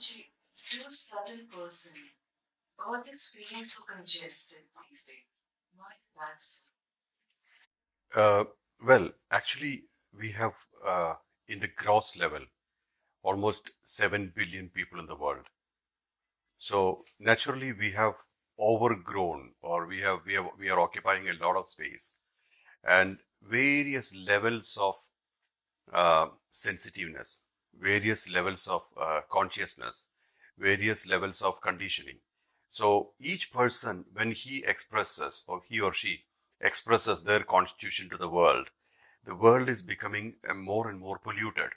Too still person. all these feelings are congested these days. Why is that so? Uh, well, actually, we have uh, in the gross level almost 7 billion people in the world. So naturally, we have overgrown or we have we have we are occupying a lot of space and various levels of uh, sensitiveness various levels of uh, consciousness, various levels of conditioning. So each person, when he expresses or he or she expresses their constitution to the world, the world is becoming uh, more and more polluted.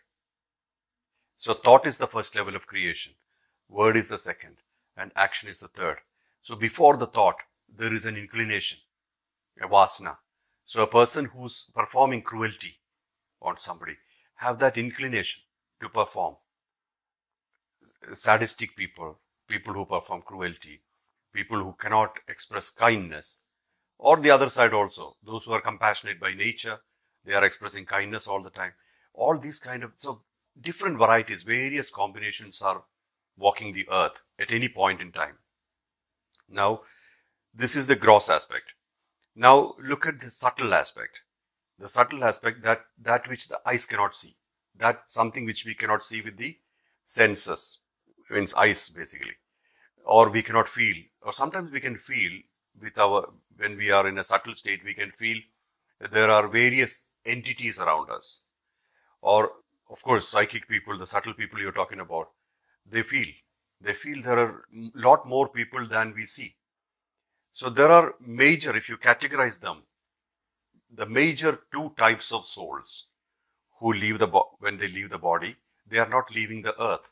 So thought is the first level of creation, word is the second, and action is the third. So before the thought, there is an inclination, a vasana. So a person who's performing cruelty on somebody have that inclination to perform. Sadistic people, people who perform cruelty, people who cannot express kindness, or the other side also, those who are compassionate by nature, they are expressing kindness all the time. All these kind of so different varieties, various combinations are walking the earth at any point in time. Now, this is the gross aspect. Now, look at the subtle aspect. The subtle aspect that, that which the eyes cannot see. That's something which we cannot see with the senses, means eyes basically, or we cannot feel, or sometimes we can feel with our, when we are in a subtle state, we can feel there are various entities around us. Or, of course, psychic people, the subtle people you're talking about, they feel. They feel there are lot more people than we see. So there are major, if you categorize them, the major two types of souls who leave the when they leave the body, they are not leaving the earth.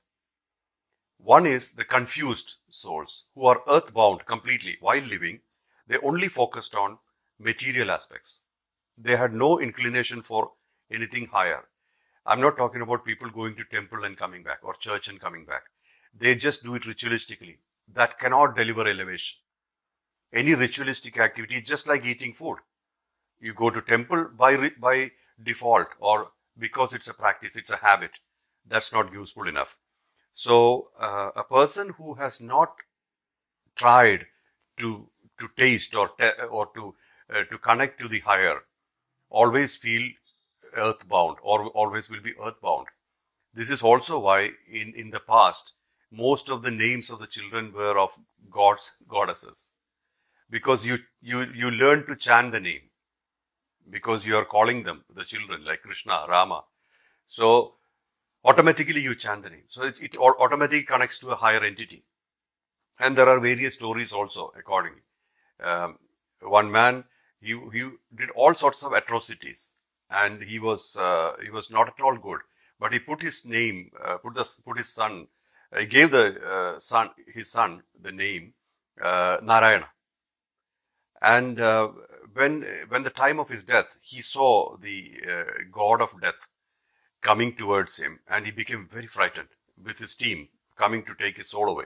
One is the confused souls who are earthbound completely while living. They only focused on material aspects. They had no inclination for anything higher. I'm not talking about people going to temple and coming back or church and coming back. They just do it ritualistically. That cannot deliver elevation. Any ritualistic activity, just like eating food. You go to temple by, by default or because it's a practice, it's a habit. That's not useful enough. So, uh, a person who has not tried to to taste or te- or to uh, to connect to the higher always feel earthbound or always will be earthbound. This is also why in, in the past, most of the names of the children were of gods, goddesses. Because you, you, you learn to chant the name because you are calling them, the children like Krishna, Rama. So automatically you chant the name. So it, it automatically connects to a higher entity. And there are various stories also accordingly. Um, one man, he, he did all sorts of atrocities and he was, uh, he was not at all good. But he put his name, uh, put, the, put his son, he gave the uh, son, his son the name uh, Narayana. And uh, when when the time of his death, he saw the uh, god of death coming towards him, and he became very frightened with his team coming to take his soul away.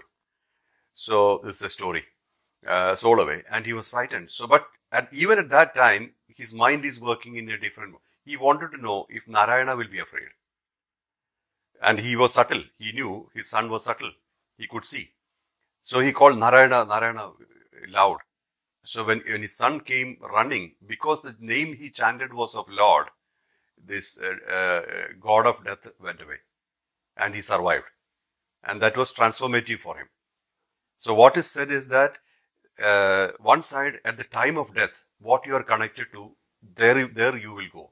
So this is the story, uh, soul away, and he was frightened. So, but and even at that time, his mind is working in a different way. He wanted to know if Narayana will be afraid, and he was subtle. He knew his son was subtle. He could see, so he called Narayana, Narayana loud so when, when his son came running, because the name he chanted was of Lord, this uh, uh, god of death went away and he survived. And that was transformative for him. So what is said is that uh, one side at the time of death, what you are connected to, there, there you will go.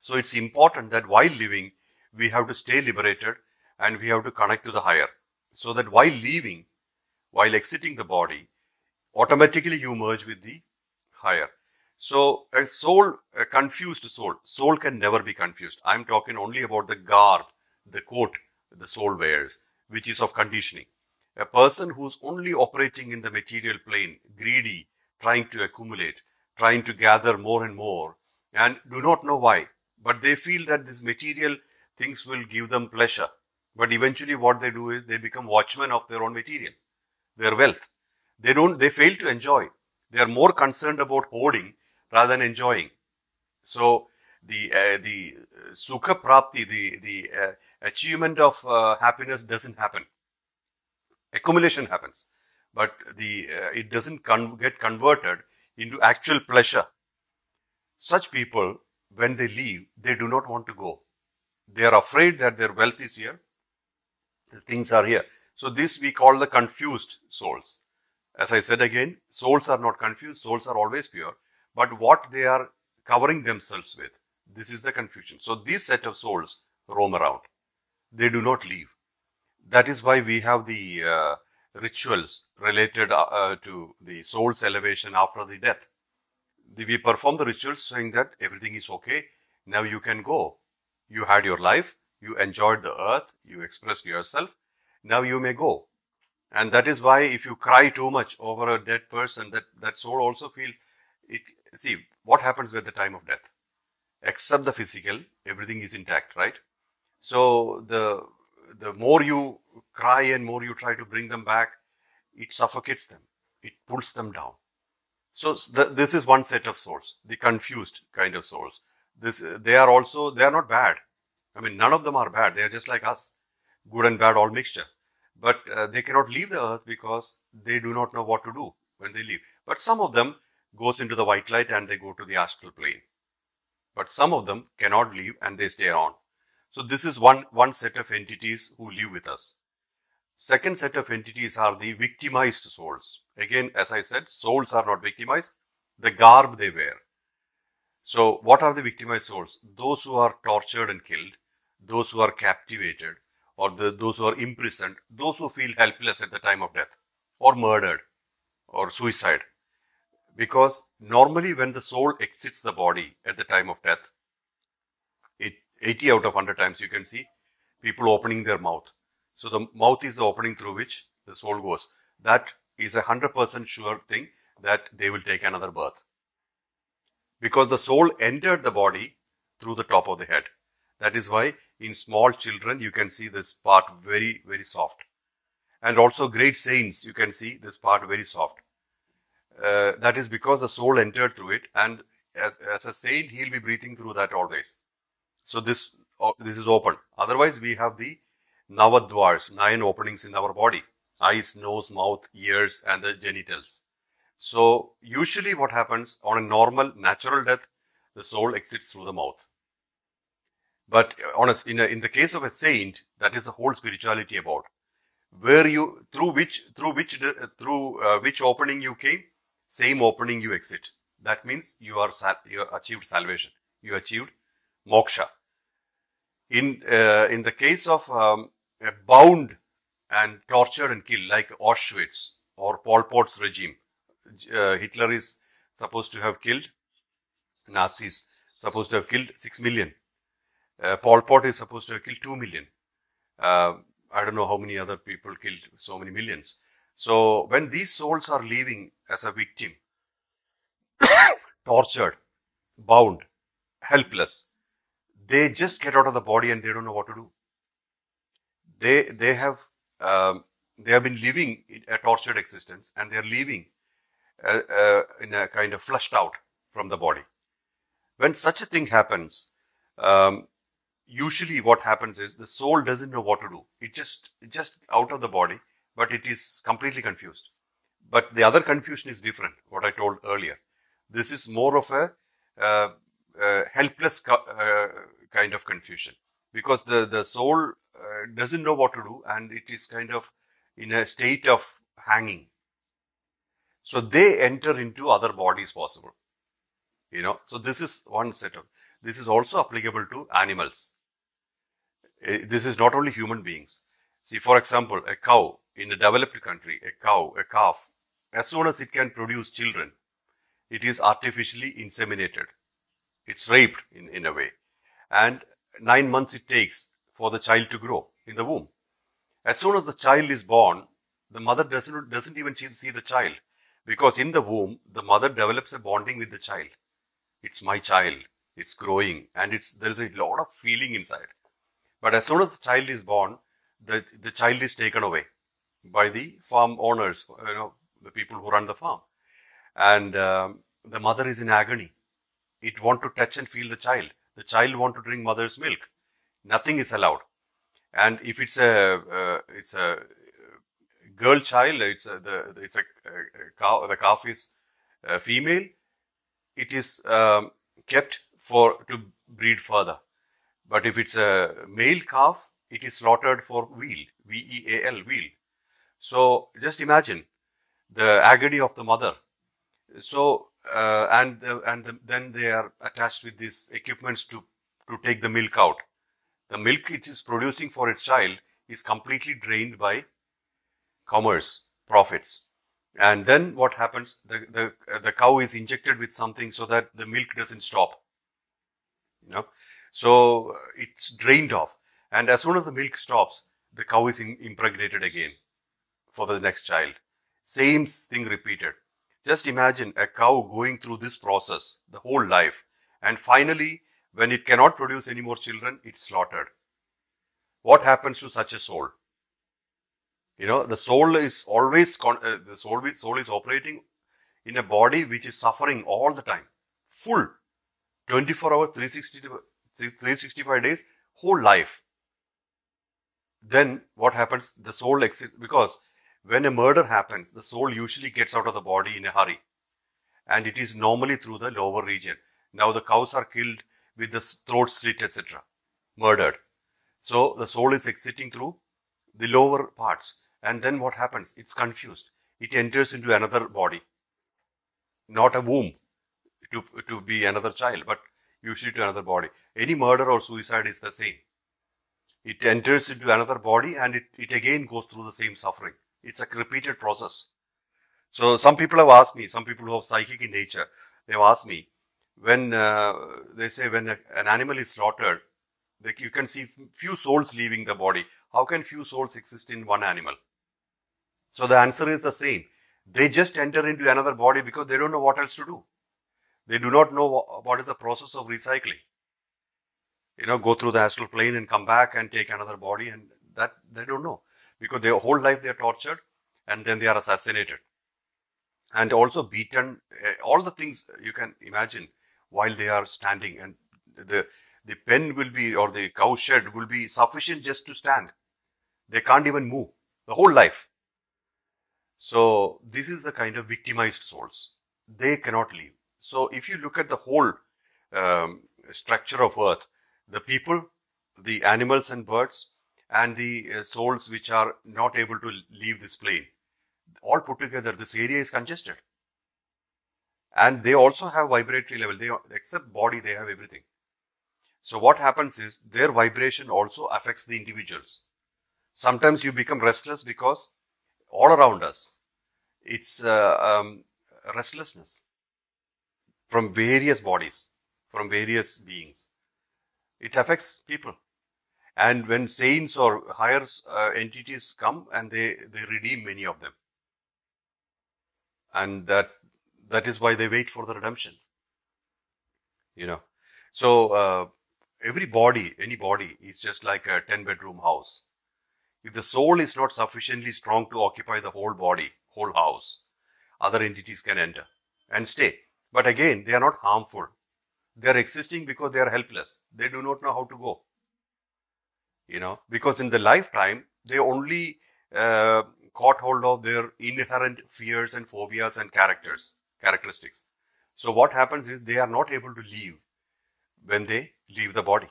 So it's important that while living, we have to stay liberated and we have to connect to the higher. So that while leaving, while exiting the body, automatically you merge with the higher. So a soul, a confused soul, soul can never be confused. I'm talking only about the garb, the coat the soul wears, which is of conditioning. A person who's only operating in the material plane, greedy, trying to accumulate, trying to gather more and more, and do not know why, but they feel that these material things will give them pleasure. But eventually what they do is they become watchmen of their own material, their wealth. They don't, they fail to enjoy. They are more concerned about hoarding rather than enjoying. So the, uh, the uh, sukha prapti, the, the uh, achievement of uh, happiness doesn't happen. Accumulation happens, but the, uh, it doesn't con get converted into actual pleasure. Such people, when they leave, they do not want to go. They are afraid that their wealth is here, things are here. So this we call the confused souls. As I said again, souls are not confused, souls are always pure, but what they are covering themselves with, this is the confusion. So, these set of souls roam around, they do not leave. That is why we have the uh, rituals related uh, uh to the soul's elevation after the death. we perform the rituals saying that everything is okay, now you can go. You had your life, you enjoyed the earth, you expressed yourself, now you may go. And that is why if you cry too much over a dead person, that, that soul also feels it. See, what happens with the time of death? Except the physical, everything is intact, right? So the, the more you cry and more you try to bring them back, it suffocates them. It pulls them down. So the, this is one set of souls, the confused kind of souls. This, they are also, they are not bad. I mean, none of them are bad. They are just like us. Good and bad all mixture but uh, they cannot leave the earth because they do not know what to do when they leave. But some of them goes into the white light and they go to the astral plane. But some of them cannot leave and they stay on. So this is one, one set of entities who live with us. Second set of entities are the victimized souls. Again, as I said, souls are not victimized, the garb they wear. So what are the victimized souls? Those who are tortured and killed, those who are captivated, or the, those who are imprisoned, those who feel helpless at the time of death or murdered or suicide. Because normally when the soul exits the body at the time of death, it 80 out of 100 times you can see people opening their mouth. So the mouth is the opening through which the soul goes. That is a 100% sure thing that they will take another birth. Because the soul entered the body through the top of the head. That is why in small children you can see this part very, very soft. And also great saints, you can see this part very soft. Uh, that is because the soul entered through it and as, as a saint, he'll be breathing through that always. So this, uh, this is open. Otherwise, we have the Navadwars, nine openings in our body. Eyes, nose, mouth, ears and the genitals. So usually what happens on a normal natural death, the soul exits through the mouth. But in, a, in the case of a saint, that is the whole spirituality about where you through which through which uh, through uh, which opening you came, same opening you exit. That means you are you achieved salvation. You achieved moksha. In uh, in the case of um, a bound and torture and kill, like Auschwitz or Pol Pot's regime, uh, Hitler is supposed to have killed Nazis supposed to have killed six million uh, Paul Pol Pot is supposed to have killed 2 million. Uh, I don't know how many other people killed so many millions. So, when these souls are leaving as a victim, tortured, bound, helpless, they just get out of the body and they don't know what to do. They, they have, um, they have been living a tortured existence and they are leaving uh, uh, in a kind of flushed out from the body. When such a thing happens, um, usually what happens is the soul doesn't know what to do. It just it's just out of the body, but it is completely confused. But the other confusion is different. What I told earlier, this is more of a uh, uh, helpless uh, kind of confusion because the the soul uh, doesn't know what to do and it is kind of in a state of hanging. So they enter into other bodies possible. You know, so this is one set of this is also applicable to animals. Eh, this is not only human beings. See, for example, a cow in a developed country, a cow, a calf, as soon as it can produce children, it is artificially inseminated. It's raped in, in a way. And nine months it takes for the child to grow in the womb. As soon as the child is born, the mother doesn't, doesn't even see the child because in the womb, the mother develops a bonding with the child. It's my child. It's growing and it's, there's a lot of feeling inside but as soon as the child is born, the, the child is taken away by the farm owners, you know, the people who run the farm. And um, the mother is in agony. It want to touch and feel the child. The child want to drink mother's milk. Nothing is allowed. And if it's a uh, it's a girl child, it's a, the it's a, a cow. The calf is uh, female. It is um, kept for to breed further. But if it's a male calf, it is slaughtered for veal, V-E-A-L, veal. So just imagine the agony of the mother. So uh, and the, and the, then they are attached with these equipments to to take the milk out. The milk it is producing for its child is completely drained by commerce profits. And then what happens? The the the cow is injected with something so that the milk doesn't stop. You know, so uh, it's drained off. And as soon as the milk stops, the cow is impregnated again for the next child. Same thing repeated. Just imagine a cow going through this process the whole life. And finally, when it cannot produce any more children, it's slaughtered. What happens to such a soul? You know, the soul is always, uh, the soul, soul is operating in a body which is suffering all the time, full, 24 hours, 360 365 days, whole life. Then what happens? The soul exits because when a murder happens, the soul usually gets out of the body in a hurry. And it is normally through the lower region. Now the cows are killed with the throat slit, etc. Murdered. So the soul is exiting through the lower parts. And then what happens? It's confused. It enters into another body. Not a womb to, to be another child, but usually to another body. Any murder or suicide is the same. It enters into another body and it, it again goes through the same suffering. It's a repeated process. So some people have asked me, some people who are psychic in nature, they have asked me, when uh, they say when a, an animal is slaughtered, they, you can see few souls leaving the body. How can few souls exist in one animal? So the answer is the same. They just enter into another body because they don't know what else to do. They do not know what is the process of recycling. You know, go through the astral plane and come back and take another body, and that they don't know because their whole life they are tortured and then they are assassinated and also beaten. Eh, all the things you can imagine while they are standing, and the the pen will be or the cowshed will be sufficient just to stand. They can't even move the whole life. So this is the kind of victimized souls. They cannot leave. So if you look at the whole um, structure of earth, the people, the animals and birds, and the uh, souls which are not able to leave this plane, all put together, this area is congested. And they also have vibratory level. They except body, they have everything. So what happens is their vibration also affects the individuals. Sometimes you become restless because all around us, it's uh, um, restlessness from various bodies, from various beings. It affects people. And when saints or higher uh, entities come and they, they redeem many of them. And that, that is why they wait for the redemption. You know, so uh, every body, any body is just like a 10 bedroom house. If the soul is not sufficiently strong to occupy the whole body, whole house, other entities can enter and stay. But again, they are not harmful. They are existing because they are helpless. They do not know how to go. You know, because in the lifetime, they only uh, caught hold of their inherent fears and phobias and characters, characteristics. So what happens is they are not able to leave when they leave the body.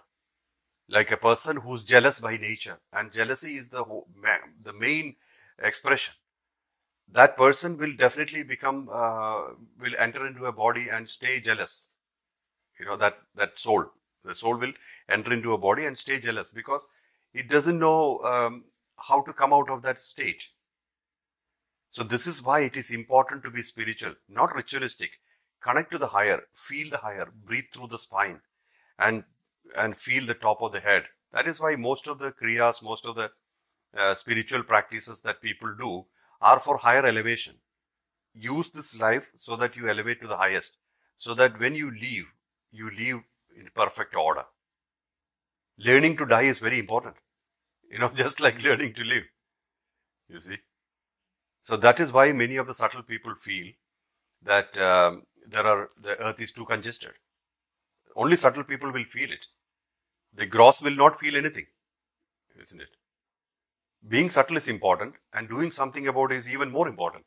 Like a person who's jealous by nature and jealousy is the, the main expression that person will definitely become uh, will enter into a body and stay jealous you know that that soul the soul will enter into a body and stay jealous because it doesn't know um, how to come out of that state so this is why it is important to be spiritual not ritualistic connect to the higher feel the higher breathe through the spine and and feel the top of the head that is why most of the kriyas most of the uh, spiritual practices that people do are for higher elevation. Use this life so that you elevate to the highest, so that when you leave, you leave in perfect order. Learning to die is very important, you know, just like hmm. learning to live, you see. So that is why many of the subtle people feel that um, there are the earth is too congested. Only subtle people will feel it. The gross will not feel anything, isn't it? being subtle is important and doing something about it is even more important.